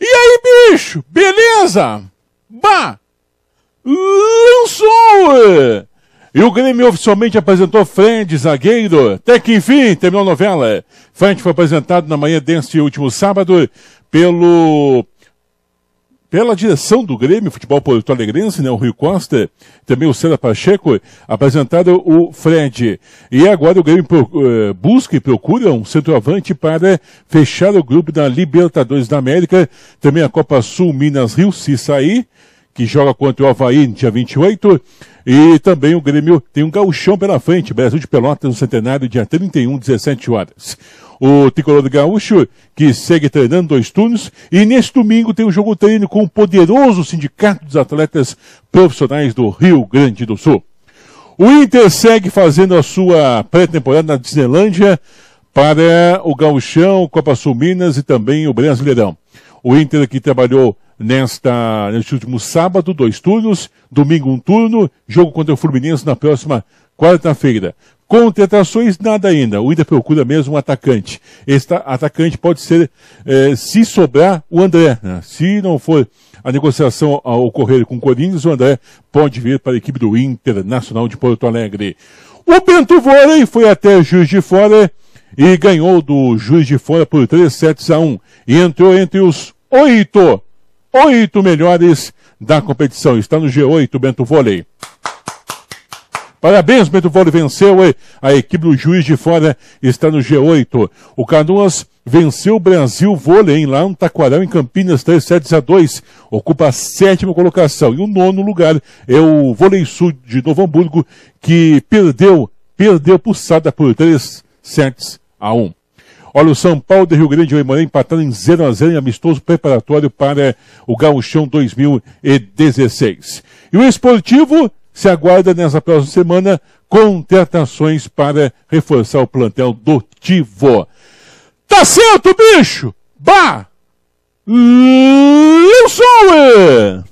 E aí, bicho? Beleza? Bah! Lançou! E o Grêmio oficialmente apresentou Friend, zagueiro. Até que enfim, terminou a novela. Friend foi apresentado na manhã deste último sábado pelo pela direção do Grêmio Futebol Porto Alegrense, né, o Rio Costa, também o Cera Pacheco, apresentaram o Fred. E agora o Grêmio eh, busca e procura um centroavante para fechar o grupo da Libertadores da América, também a Copa Sul Minas Rio, se sair, que joga contra o Havaí dia 28. E também o Grêmio tem um gauchão pela frente, Brasil de Pelotas no Centenário, dia 31, 17 horas o tricolor gaúcho, que segue treinando dois turnos. E neste domingo tem um jogo treino com o poderoso Sindicato dos Atletas Profissionais do Rio Grande do Sul. O Inter segue fazendo a sua pré-temporada na Disneylândia para o Gauchão, Copa Sul Minas e também o Brasileirão. O Inter que trabalhou nesta, neste último sábado, dois turnos, domingo um turno, jogo contra o Fluminense na próxima quarta-feira. Contratações, nada ainda. O Inter procura mesmo um atacante. Esse atacante pode ser, eh, se sobrar, o André. Né? Se não for a negociação a ocorrer com o Corinthians, o André pode vir para a equipe do Internacional de Porto Alegre. O Bento Vôlei foi até Juiz de Fora e ganhou do Juiz de Fora por 3 sets a 1 e entrou entre os oito, oito melhores da competição. Está no G8, Bento Vôlei. Parabéns, Meduvoli venceu, a equipe do Juiz de Fora está no G8. O Canoas venceu o Brasil Vôlei, hein, lá no Taquarão, em Campinas, 3 7 a 2. Ocupa a sétima colocação. E o nono lugar é o Vôlei Sul de Novo Hamburgo, que perdeu, perdeu pulsada por 3 7 a 1. Olha, o São Paulo de Rio Grande do Aimoré empatando em 0 a 0 em amistoso preparatório para o Gauchão 2016. E o esportivo se aguarda nessa próxima semana contratações para reforçar o plantel do Tivo. Tá certo, bicho! Bah! Wilson!